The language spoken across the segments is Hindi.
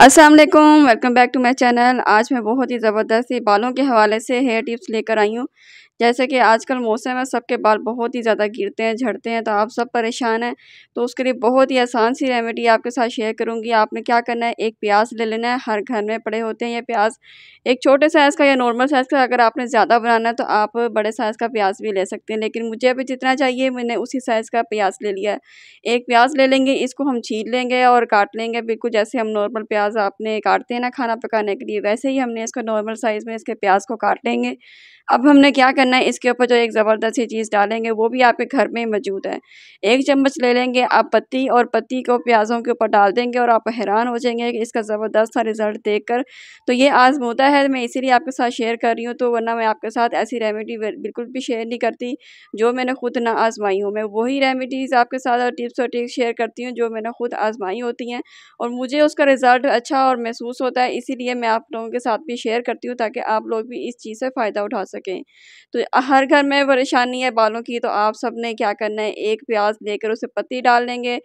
Aslam welcome back to my channel आज मैं बहुत ही ज़बरदस्त बालों के हवाले से हेयर टिप्स लेकर आई हूँ जैसे कि आजकल मौसम है सबके बाल बहुत ही ज़्यादा गिरते हैं झड़ते हैं तो आप सब परेशान हैं तो उसके लिए बहुत ही आसान सी रेमेडी आपके साथ शेयर करूँगी आपने क्या करना है एक प्याज ले लेना है हर घर में पड़े होते हैं ये प्याज एक छोटे साइज़ का या नॉर्मल साइज़ का अगर आपने ज़्यादा बनाना है तो आप बड़े साइज़ का प्याज भी ले सकते हैं लेकिन मुझे अभी जितना चाहिए मैंने उसी साइज़ का प्याज ले लिया है एक प्याज ले लेंगे इसको हम छीन लेंगे और काट लेंगे बिल्कुल जैसे हम नॉर्मल प्याज प्याज आपने काटते हैं ना खाना पकाने के लिए वैसे ही हमने इसको नॉर्मल साइज़ में इसके प्याज को काट लेंगे अब हमने क्या करना है इसके ऊपर जो एक ज़बरदस्त सी चीज़ डालेंगे वो भी आपके घर में मौजूद है एक चम्मच ले लेंगे आप पत्ती और पत्ती को प्याज़ों के ऊपर डाल देंगे और आप हैरान हो जाएंगे कि इसका ज़बरदस्त सा रिज़ल्ट देख कर तो ये आजमूदा है मैं इसीलिए आपके साथ शेयर कर रही हूँ तो वरना मैं आपके साथ ऐसी रेमेडी बिल्कुल भी शेयर नहीं करती जो मैंने खुद ना आजमाई हूँ मैं वही रेमेडीज़ आपके साथ और टिप्स और ट्रिक्स शेयर करती हूँ जो मैंने खुद आजमाई होती हैं और मुझे उसका रिज़ल्ट अच्छा और महसूस होता है इसीलिए मैं आप लोगों के साथ भी शेयर करती हूँ ताकि आप लोग भी इस चीज़ से फ़ायदा उठा सकें तो हर घर में परेशानी है बालों की तो आप सब ने क्या करना है एक प्याज लेकर उसे पत्ती डाल लेंगे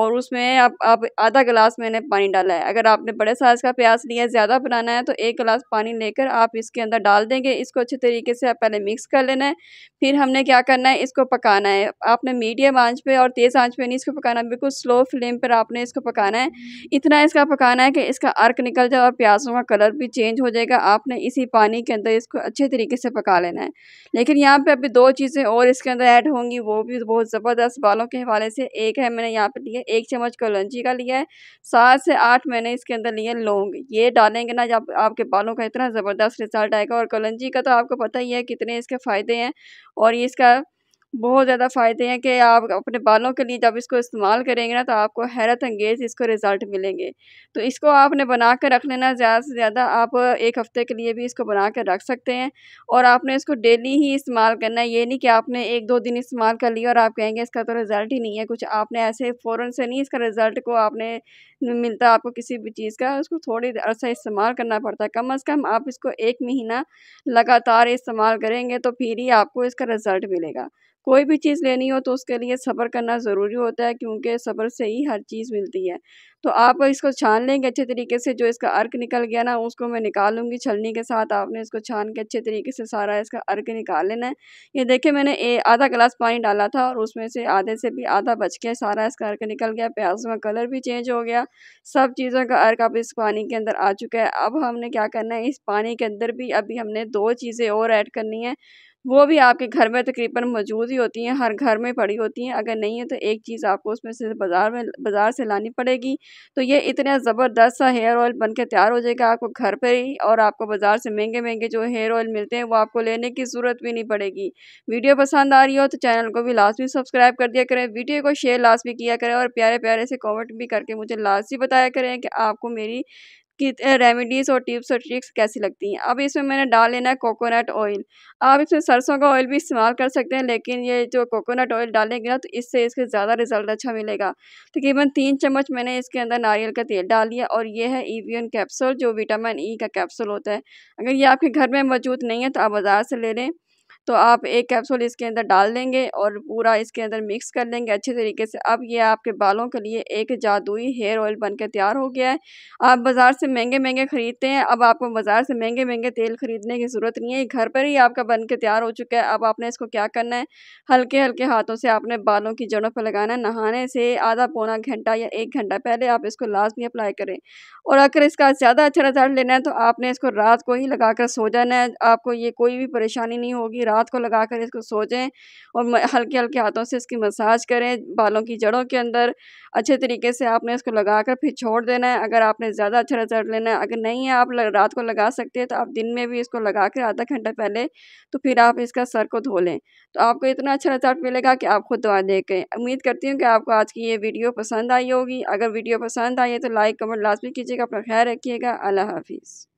और उसमें आप, आप आधा गिलास मैंने पानी डाला है अगर आपने बड़े साइज़ का प्याज लिया ज़्यादा बनाना है तो एक गिलास पानी लेकर आप इसके अंदर डाल देंगे इसको अच्छे तरीके से आप पहले मिक्स कर लेना है फिर हमने क्या करना है इसको पकाना है आपने मीडियम आँच पर और तेज़ आँच पर नहीं इसको पकाना बिल्कुल स्लो फ्लेम पर आपने इसको पकाना है इतना इसका पकाना है है कि इसका अर्क निकल जाए और प्याजों का कलर भी चेंज हो जाएगा आपने इसी पानी के अंदर इसको अच्छे तरीके से पका लेना है लेकिन यहाँ पे अभी दो चीज़ें और इसके अंदर ऐड होंगी वो भी बहुत ज़बरदस्त बालों के हवाले से एक है मैंने यहाँ पर लिया एक चम्मच कलंजी का लिया है सात से आठ मैंने इसके अंदर लिए लौंग ये डालेंगे ना जब आपके बालों का इतना ज़बरदस्त रिजल्ट आएगा और कलौजी का तो आपको पता ही है कितने इसके फ़ायदे हैं और ये इसका बहुत ज़्यादा फ़ायदे हैं कि आप अपने बालों के लिए जब इसको इस्तेमाल करेंगे ना तो आपको हैरत अंगेज़ इसको रिज़ल्ट मिलेंगे तो इसको आपने बना कर रख लेना ज़्यादा से ज़्यादा आप एक हफ़्ते के लिए भी इसको बना कर रख सकते हैं और आपने इसको डेली ही इस्तेमाल करना है ये नहीं कि आपने एक दो दिन इस्तेमाल कर लिया और आप कहेंगे इसका तो रिज़ल्ट ही नहीं है कुछ आपने ऐसे फ़ौर से नहीं इसका रिज़ल्ट को आपने मिलता आपको किसी भी चीज़ का उसको थोड़ी अर्सा इस्तेमाल करना पड़ता है कम अज़ कम आप इसको एक महीना लगातार इस्तेमाल करेंगे तो फिर ही आपको इसका रिज़ल्ट मिलेगा कोई भी चीज़ लेनी हो तो उसके लिए सब्र करना ज़रूरी होता है क्योंकि सब्र से ही हर चीज़ मिलती है तो आप इसको छान लेंगे अच्छे तरीके से जो इसका अर्क निकल गया ना उसको मैं निकालूंगी छलनी के साथ आपने इसको छान के अच्छे तरीके से सारा इसका अर्क निकाल लेना है ये देखिए मैंने आधा गिलास पानी डाला था और उसमें से आधे से भी आधा बच गया सारा इसका अर्क निकल गया प्याज का कलर भी चेंज हो गया सब चीज़ों का अर्क अब इस पानी के अंदर आ चुका है अब हमने क्या करना है इस पानी के अंदर भी अभी हमने दो चीज़ें और ऐड करनी है वो भी आपके घर में तकरीबन मौजूद ही होती हैं हर घर में पड़ी होती हैं अगर नहीं है तो एक चीज़ आपको उसमें से बाज़ार में बाज़ार से लानी पड़ेगी तो ये इतना ज़बरदस्त सा हेयर ऑयल बन के तैयार हो जाएगा आपको घर पर ही और आपको बाज़ार से महंगे महंगे जो हेयर ऑयल मिलते हैं वो आपको लेने की ज़रूरत भी नहीं पड़ेगी वीडियो पसंद आ रही हो तो चैनल को भी लाजमी सब्सक्राइब कर दिया करें वीडियो को शेयर लाजमी किया करें और प्यारे प्यारे से कॉमेंट भी करके मुझे लाजमी बताया करें कि आपको मेरी की रेमेडीज़ और टिप्स और ट्रिक्स कैसी लगती हैं अब इसमें मैंने डाल लेना है कोकोनट ऑयल आप इसमें सरसों का ऑयल भी इस्तेमाल कर सकते हैं लेकिन ये जो कोकोनट ऑयल डालेंगे ना तो इससे इसके ज़्यादा रिज़ल्ट अच्छा मिलेगा तकरीबन तो तीन चम्मच मैंने इसके अंदर नारियल का तेल डाल लिया और ये है ईवीएन कैप्सूल जो विटामिन ई e का कैप्सूल होता है अगर ये आपके घर में मौजूद नहीं है तो आप बाज़ार से ले लें तो आप एक कैप्सूल इसके अंदर डाल देंगे और पूरा इसके अंदर मिक्स कर लेंगे अच्छे तरीके से अब ये आपके बालों के लिए एक जादुई हेयर ऑयल बन के तैयार हो गया है आप बाज़ार से महंगे महंगे ख़रीदते हैं अब आपको बाज़ार से महंगे महंगे तेल ख़रीदने की ज़रूरत नहीं है घर पर ही आपका बन के तैयार हो चुका है अब आपने इसको क्या करना है हल्के हल्के हाथों से आपने बालों की जड़ों पर लगाना है नहाने से आधा पौना घंटा या एक घंटा पहले आप इसको लाजमी अप्लाई करें और अगर इसका ज़्यादा अच्छा रिजल्ट लेना है तो आपने इसको रात को ही लगा कर सो जाना है आपको ये कोई भी परेशानी नहीं होगी रात को लगा कर इसको सो और हल्के हल्के हाथों से इसकी मसाज करें बालों की जड़ों के अंदर अच्छे तरीके से आपने इसको लगा कर फिर छोड़ देना है अगर आपने ज़्यादा अच्छा रिजल्ट लेना है अगर नहीं है आप रात को लगा सकते हैं तो आप दिन में भी इसको लगा कर आधा घंटा पहले तो फिर आप इसका सर को धो लें तो आपको इतना अच्छा रिजल्ट मिलेगा कि आप खुद दुआ दे उम्मीद करती हूँ कि आपको आज की ये वीडियो पसंद आई होगी अगर वीडियो पसंद आई है तो लाइक कमेंट लाजमी कीजिएगा अपना ख्याल रखिएगा अल्लाह हाफिज़